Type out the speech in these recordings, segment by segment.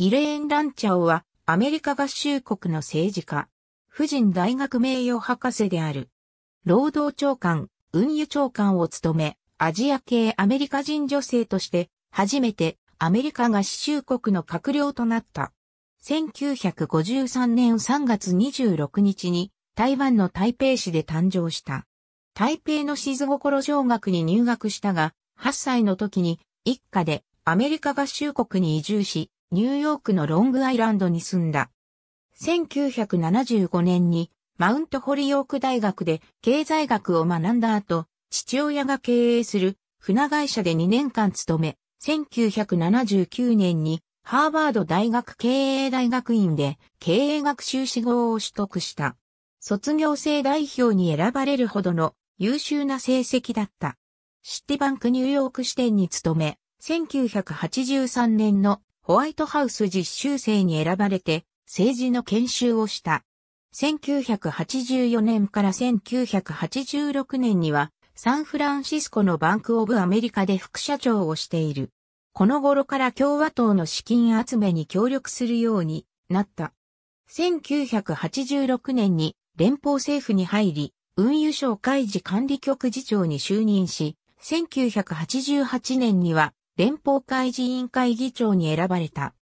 イレーン・ランチャオはアメリカ合衆国の政治家、夫人大学名誉博士である。労働長官、運輸長官を務め、アジア系アメリカ人女性として初めてアメリカ合衆国の閣僚となった。1953年3月26日に台湾の台北市で誕生した。台北の静心小学に入学したが、8歳の時に一家でアメリカ合衆国に移住し、ニューヨークのロングアイランドに住んだ。1975年にマウントホリヨーク大学で経済学を学んだ後、父親が経営する船会社で2年間勤め、1979年にハーバード大学経営大学院で経営学修士号を取得した。卒業生代表に選ばれるほどの優秀な成績だった。シティバンクニューヨーク支店に勤め、1983年のホワイトハウス実習生に選ばれて政治の研修をした。1984年から1986年にはサンフランシスコのバンクオブアメリカで副社長をしている。この頃から共和党の資金集めに協力するようになった。1986年に連邦政府に入り、運輸省開示管理局次長に就任し、1988年には連邦会議員会議長に選ばれた。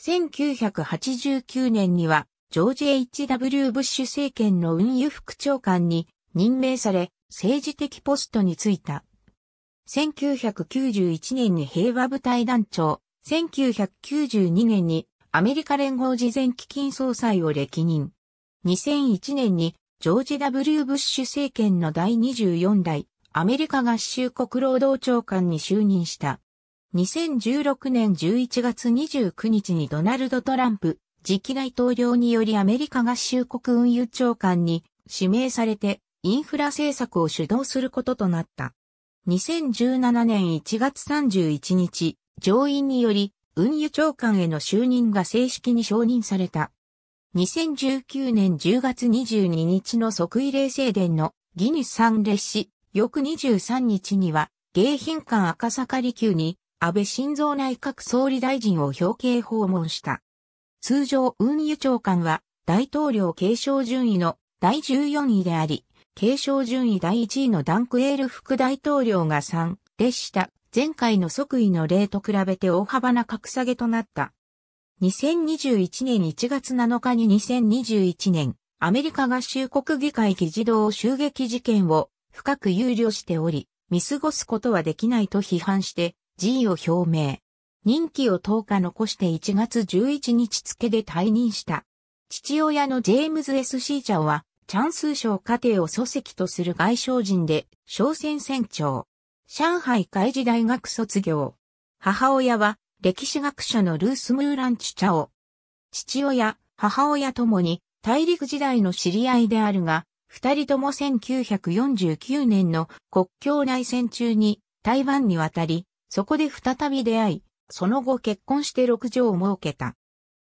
1989年には、ジョージ・ H.W. ブッシュ政権の運輸副長官に任命され、政治的ポストに就いた。1991年に平和部隊団長、1992年にアメリカ連合事前基金総裁を歴任。2001年にジョージ・ W・ ブッシュ政権の第24代アメリカ合衆国労働長官に就任した。2016年11月29日にドナルド・トランプ、次期大統領によりアメリカ合衆国運輸長官に指名されてインフラ政策を主導することとなった。2017年1月31日、上院により運輸長官への就任が正式に承認された。2019年10月22日の即位礼正殿のギニス3列し、翌23日には、迎賓館赤坂離宮に安倍晋三内閣総理大臣を表敬訪問した。通常運輸長官は大統領継承順位の第14位であり、継承順位第1位のダンクエール副大統領が3列した前回の即位の例と比べて大幅な格下げとなった。2021年1月7日に2021年、アメリカ合衆国議会議事堂襲撃事件を深く憂慮しており、見過ごすことはできないと批判して、辞意を表明。任期を10日残して1月11日付で退任した。父親のジェームズ・ S・ シーチャーは、チャンスー省家庭を祖籍とする外省人で、商船船長。上海海事大学卒業。母親は、歴史学者のルース・ムーラン・チュチャオ。父親、母親ともに、大陸時代の知り合いであるが、二人とも1949年の国境内戦中に台湾に渡り、そこで再び出会い、その後結婚して6畳を設けた。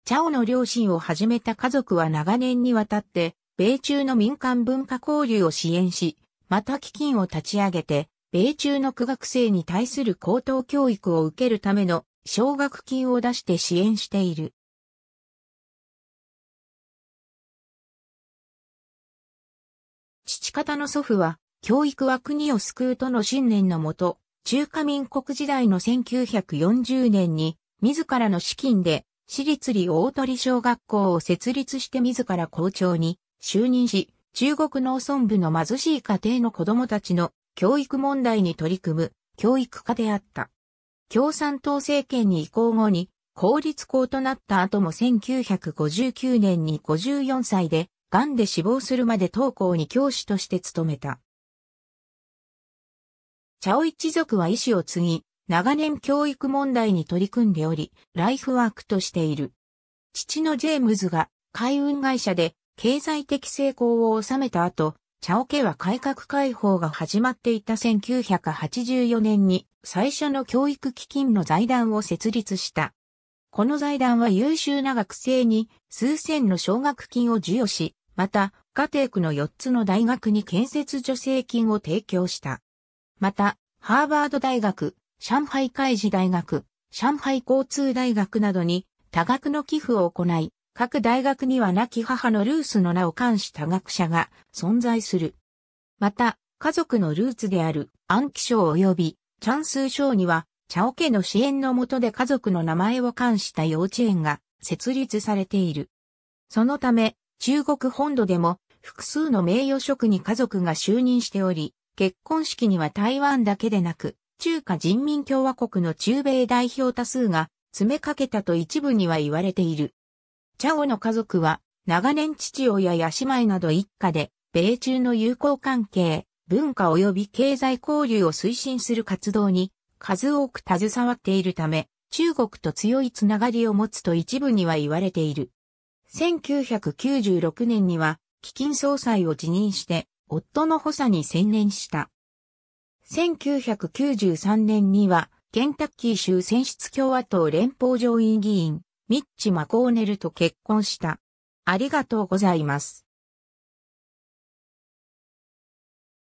チャオの両親を始めた家族は長年にわたって、米中の民間文化交流を支援し、また基金を立ち上げて、米中の苦学生に対する高等教育を受けるための奨学金を出して支援している。父方の祖父は、教育は国を救うとの信念のもと、中華民国時代の1940年に、自らの資金で、私立理大鳥小学校を設立して自ら校長に就任し、中国農村部の貧しい家庭の子供たちの教育問題に取り組む教育家であった。共産党政権に移行後に、公立校となった後も1959年に54歳で、癌で死亡するまで当校に教師として勤めた。茶尾一族は意志を継ぎ、長年教育問題に取り組んでおり、ライフワークとしている。父のジェームズが海運会社で経済的成功を収めた後、茶尾家は改革開放が始まっていた1984年に最初の教育基金の財団を設立した。この財団は優秀な学生に数千の奨学金を授与し、また、家庭区の4つの大学に建設助成金を提供した。また、ハーバード大学、上海海事大学、上海交通大学などに多額の寄付を行い、各大学には亡き母のルースの名を冠した学者が存在する。また、家族のルーツである暗記賞及びチャンス賞には、チャオ家の支援のもとで家族の名前を冠した幼稚園が設立されている。そのため、中国本土でも複数の名誉職に家族が就任しており、結婚式には台湾だけでなく、中華人民共和国の中米代表多数が詰めかけたと一部には言われている。チャオの家族は長年父親や姉妹など一家で米中の友好関係、文化及び経済交流を推進する活動に数多く携わっているため、中国と強いつながりを持つと一部には言われている。1996年には、基金総裁を辞任して、夫の補佐に専念した。1993年には、ケンタッキー州選出共和党連邦上院議員、ミッチ・マコーネルと結婚した。ありがとうございます。